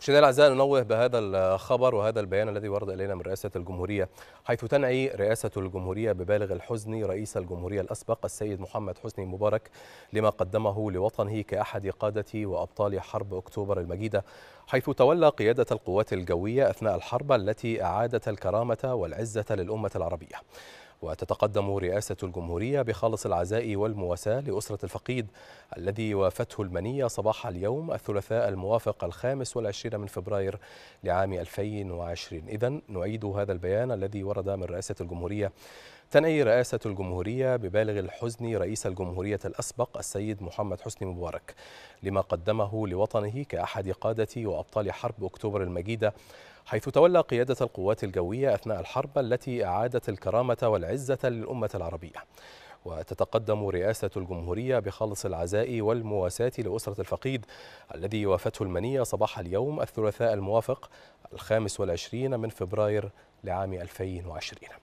مشاهدينا الاعزاء ننوه بهذا الخبر وهذا البيان الذي ورد الينا من رئاسه الجمهوريه حيث تنعي رئاسه الجمهوريه ببالغ الحزن رئيس الجمهوريه الاسبق السيد محمد حسني مبارك لما قدمه لوطنه كاحد قاده وابطال حرب اكتوبر المجيده حيث تولى قياده القوات الجويه اثناء الحرب التي اعادت الكرامه والعزه للامه العربيه. وتتقدم رئاسة الجمهورية بخالص العزاء والمواساة لأسرة الفقيد الذي وافته المنية صباح اليوم الثلاثاء الموافق الخامس والعشرين من فبراير لعام 2020 إذا نعيد هذا البيان الذي ورد من رئاسة الجمهورية تنأي رئاسة الجمهورية ببالغ الحزن رئيس الجمهورية الأسبق السيد محمد حسني مبارك لما قدمه لوطنه كأحد قادة وأبطال حرب أكتوبر المجيدة حيث تولى قيادة القوات الجوية أثناء الحرب التي أعادت الكرامة والعزة للأمة العربية وتتقدم رئاسة الجمهورية بخالص العزاء والمواساة لأسرة الفقيد الذي وافته المنية صباح اليوم الثلاثاء الموافق الخامس والعشرين من فبراير لعام 2020